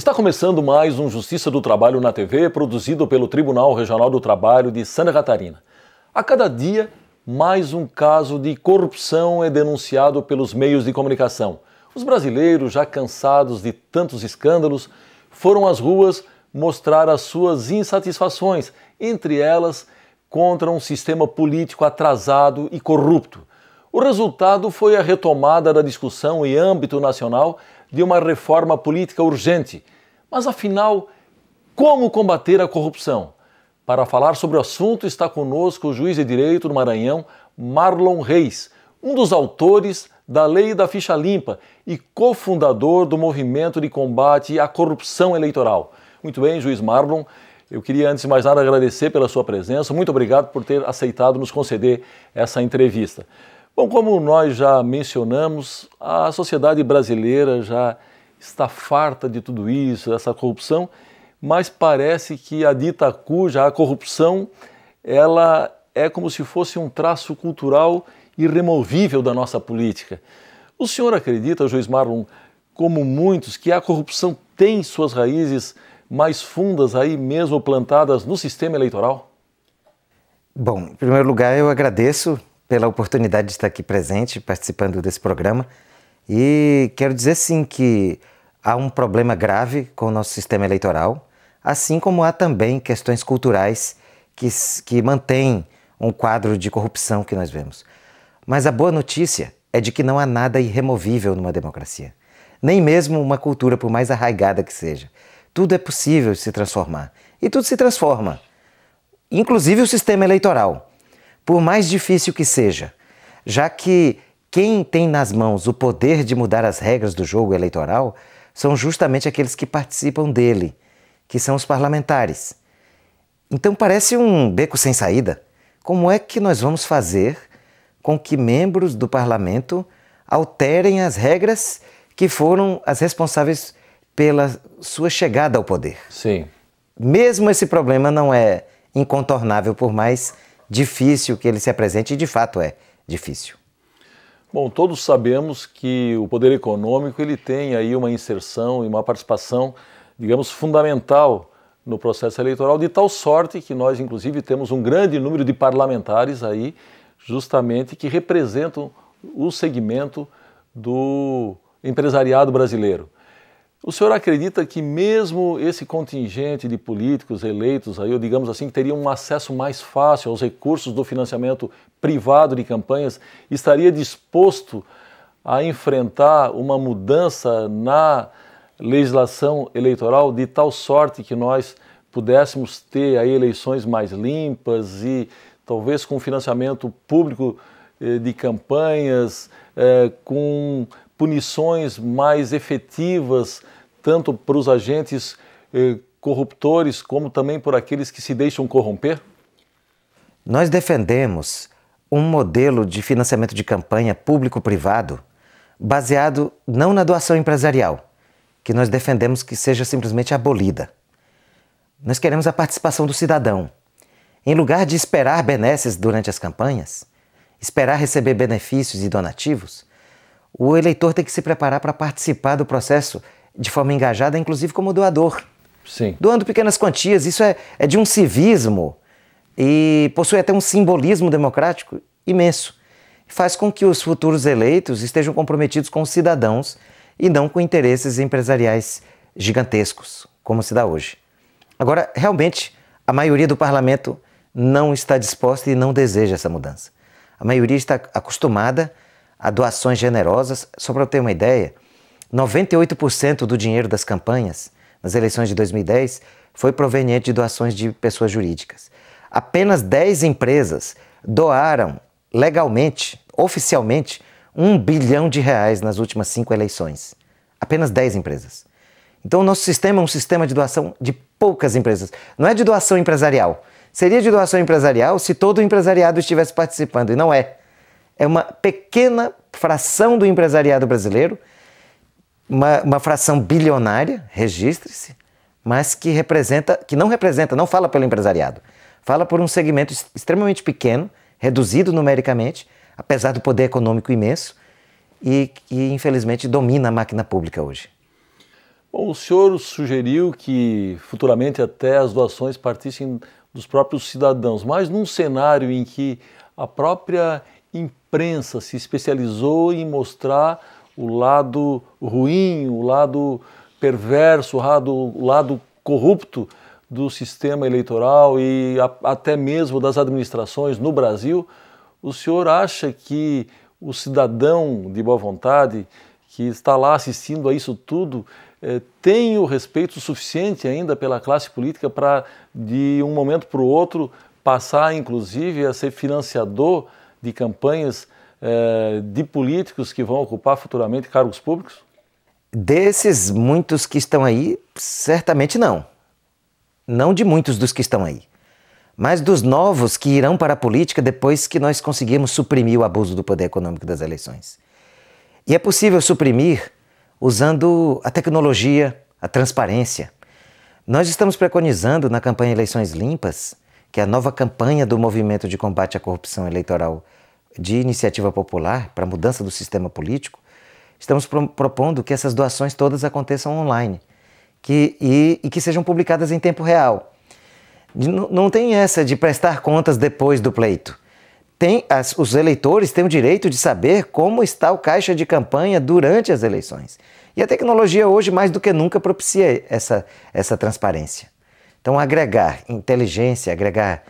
Está começando mais um Justiça do Trabalho na TV, produzido pelo Tribunal Regional do Trabalho de Santa Catarina. A cada dia, mais um caso de corrupção é denunciado pelos meios de comunicação. Os brasileiros, já cansados de tantos escândalos, foram às ruas mostrar as suas insatisfações, entre elas contra um sistema político atrasado e corrupto. O resultado foi a retomada da discussão em âmbito nacional de uma reforma política urgente mas afinal, como combater a corrupção? Para falar sobre o assunto está conosco o juiz de direito do Maranhão, Marlon Reis, um dos autores da Lei da Ficha Limpa e cofundador do Movimento de Combate à Corrupção Eleitoral. Muito bem, juiz Marlon. Eu queria, antes de mais nada, agradecer pela sua presença. Muito obrigado por ter aceitado nos conceder essa entrevista. Bom, como nós já mencionamos, a sociedade brasileira já está farta de tudo isso, dessa corrupção, mas parece que a dita cuja a corrupção ela é como se fosse um traço cultural irremovível da nossa política. O senhor acredita, juiz Marlon, como muitos, que a corrupção tem suas raízes mais fundas aí mesmo plantadas no sistema eleitoral? Bom, em primeiro lugar, eu agradeço pela oportunidade de estar aqui presente, participando desse programa. E quero dizer sim que há um problema grave com o nosso sistema eleitoral, assim como há também questões culturais que, que mantêm um quadro de corrupção que nós vemos. Mas a boa notícia é de que não há nada irremovível numa democracia, nem mesmo uma cultura, por mais arraigada que seja. Tudo é possível se transformar e tudo se transforma, inclusive o sistema eleitoral, por mais difícil que seja, já que quem tem nas mãos o poder de mudar as regras do jogo eleitoral são justamente aqueles que participam dele, que são os parlamentares. Então parece um beco sem saída. Como é que nós vamos fazer com que membros do parlamento alterem as regras que foram as responsáveis pela sua chegada ao poder? Sim. Mesmo esse problema não é incontornável, por mais difícil que ele se apresente, e de fato é difícil. Bom, todos sabemos que o poder econômico ele tem aí uma inserção e uma participação, digamos, fundamental no processo eleitoral, de tal sorte que nós, inclusive, temos um grande número de parlamentares aí, justamente que representam o segmento do empresariado brasileiro. O senhor acredita que mesmo esse contingente de políticos eleitos aí, ou digamos assim, que teriam um acesso mais fácil aos recursos do financiamento privado de campanhas, estaria disposto a enfrentar uma mudança na legislação eleitoral de tal sorte que nós pudéssemos ter aí eleições mais limpas e talvez com financiamento público eh, de campanhas, eh, com punições mais efetivas, tanto para os agentes eh, corruptores como também por aqueles que se deixam corromper? Nós defendemos um modelo de financiamento de campanha público-privado baseado não na doação empresarial, que nós defendemos que seja simplesmente abolida. Nós queremos a participação do cidadão. Em lugar de esperar benesses durante as campanhas, esperar receber benefícios e donativos, o eleitor tem que se preparar para participar do processo de forma engajada, inclusive como doador. Sim. Doando pequenas quantias, isso é, é de um civismo e possui até um simbolismo democrático imenso. Faz com que os futuros eleitos estejam comprometidos com os cidadãos e não com interesses empresariais gigantescos, como se dá hoje. Agora, realmente, a maioria do parlamento não está disposta e não deseja essa mudança. A maioria está acostumada a doações generosas. Só para ter uma ideia, 98% do dinheiro das campanhas nas eleições de 2010 foi proveniente de doações de pessoas jurídicas. Apenas 10 empresas doaram legalmente, oficialmente, um bilhão de reais nas últimas cinco eleições. Apenas 10 empresas. Então, o nosso sistema é um sistema de doação de poucas empresas. Não é de doação empresarial. Seria de doação empresarial se todo o empresariado estivesse participando, e não é é uma pequena fração do empresariado brasileiro, uma, uma fração bilionária, registre-se, mas que representa, que não representa, não fala pelo empresariado, fala por um segmento extremamente pequeno, reduzido numericamente, apesar do poder econômico imenso, e que infelizmente domina a máquina pública hoje. Bom, o senhor sugeriu que futuramente até as doações partissem dos próprios cidadãos, mas num cenário em que a própria imprensa se especializou em mostrar o lado ruim, o lado perverso, o lado, o lado corrupto do sistema eleitoral e a, até mesmo das administrações no Brasil, o senhor acha que o cidadão de boa vontade que está lá assistindo a isso tudo eh, tem o respeito suficiente ainda pela classe política para, de um momento para o outro, passar inclusive a ser financiador de campanhas eh, de políticos que vão ocupar futuramente cargos públicos? Desses muitos que estão aí, certamente não. Não de muitos dos que estão aí. Mas dos novos que irão para a política depois que nós conseguirmos suprimir o abuso do poder econômico das eleições. E é possível suprimir usando a tecnologia, a transparência. Nós estamos preconizando na campanha Eleições Limpas que é a nova campanha do Movimento de Combate à Corrupção Eleitoral de Iniciativa Popular para a mudança do sistema político, estamos pro propondo que essas doações todas aconteçam online que, e, e que sejam publicadas em tempo real. N não tem essa de prestar contas depois do pleito. Tem, as, os eleitores têm o direito de saber como está o caixa de campanha durante as eleições. E a tecnologia hoje, mais do que nunca, propicia essa, essa transparência. Então, agregar inteligência, agregar,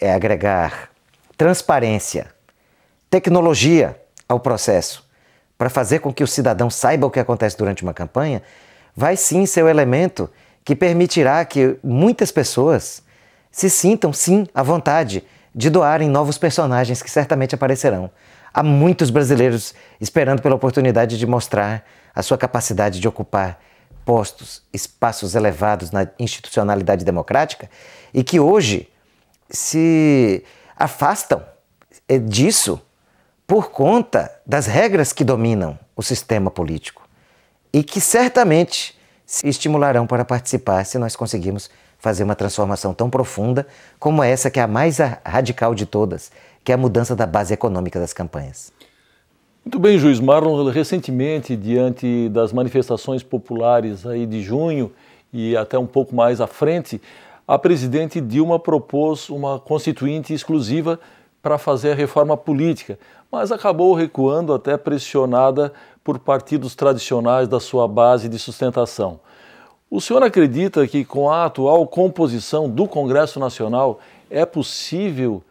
é, agregar transparência, tecnologia ao processo, para fazer com que o cidadão saiba o que acontece durante uma campanha, vai sim ser o um elemento que permitirá que muitas pessoas se sintam, sim, à vontade de doarem novos personagens que certamente aparecerão. Há muitos brasileiros esperando pela oportunidade de mostrar a sua capacidade de ocupar postos espaços elevados na institucionalidade democrática e que hoje se afastam eh, disso por conta das regras que dominam o sistema político e que certamente se estimularão para participar se nós conseguirmos fazer uma transformação tão profunda como essa, que é a mais radical de todas, que é a mudança da base econômica das campanhas. Muito bem, juiz Marlon, recentemente, diante das manifestações populares aí de junho e até um pouco mais à frente, a presidente Dilma propôs uma constituinte exclusiva para fazer a reforma política, mas acabou recuando até pressionada por partidos tradicionais da sua base de sustentação. O senhor acredita que com a atual composição do Congresso Nacional é possível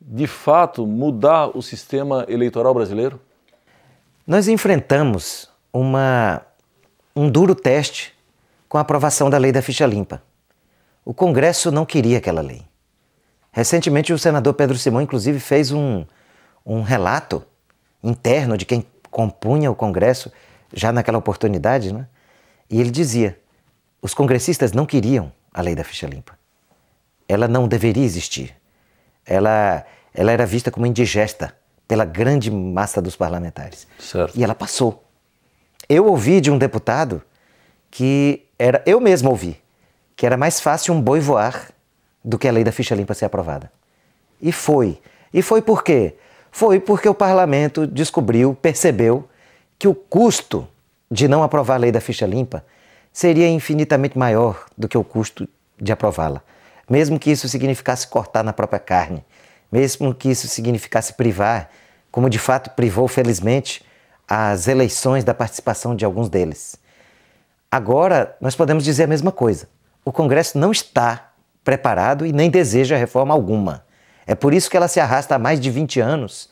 de fato, mudar o sistema eleitoral brasileiro? Nós enfrentamos uma, um duro teste com a aprovação da lei da ficha limpa. O Congresso não queria aquela lei. Recentemente, o senador Pedro Simão, inclusive, fez um, um relato interno de quem compunha o Congresso já naquela oportunidade, né? e ele dizia: os congressistas não queriam a lei da ficha limpa. Ela não deveria existir ela, ela era vista como indigesta pela grande massa dos parlamentares. Certo. E ela passou. Eu ouvi de um deputado que era, eu mesmo ouvi, que era mais fácil um boi voar do que a lei da ficha limpa ser aprovada. E foi. E foi por quê? Foi porque o parlamento descobriu, percebeu que o custo de não aprovar a lei da ficha limpa seria infinitamente maior do que o custo de aprová-la mesmo que isso significasse cortar na própria carne, mesmo que isso significasse privar, como de fato privou, felizmente, as eleições da participação de alguns deles. Agora, nós podemos dizer a mesma coisa. O Congresso não está preparado e nem deseja reforma alguma. É por isso que ela se arrasta há mais de 20 anos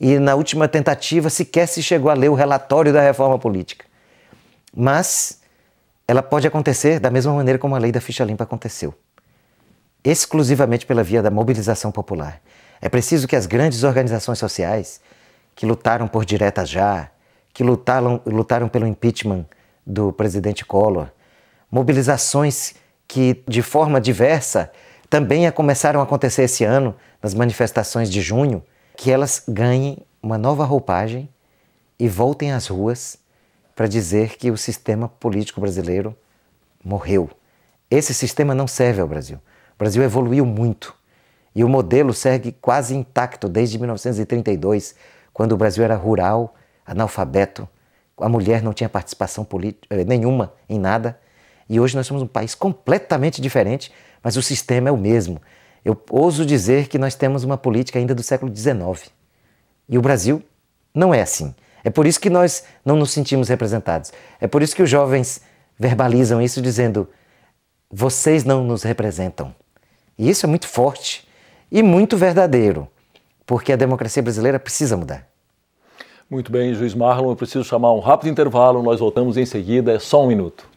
e na última tentativa sequer se chegou a ler o relatório da reforma política. Mas ela pode acontecer da mesma maneira como a lei da ficha limpa aconteceu exclusivamente pela via da mobilização popular. É preciso que as grandes organizações sociais que lutaram por diretas já, que lutaram, lutaram pelo impeachment do presidente Collor, mobilizações que de forma diversa também começaram a acontecer esse ano nas manifestações de junho, que elas ganhem uma nova roupagem e voltem às ruas para dizer que o sistema político brasileiro morreu. Esse sistema não serve ao Brasil. O Brasil evoluiu muito e o modelo segue quase intacto desde 1932, quando o Brasil era rural, analfabeto, a mulher não tinha participação política eh, nenhuma em nada. E hoje nós somos um país completamente diferente, mas o sistema é o mesmo. Eu ouso dizer que nós temos uma política ainda do século XIX. E o Brasil não é assim. É por isso que nós não nos sentimos representados. É por isso que os jovens verbalizam isso dizendo: vocês não nos representam. E isso é muito forte e muito verdadeiro, porque a democracia brasileira precisa mudar. Muito bem, juiz Marlon, eu preciso chamar um rápido intervalo, nós voltamos em seguida, é só um minuto.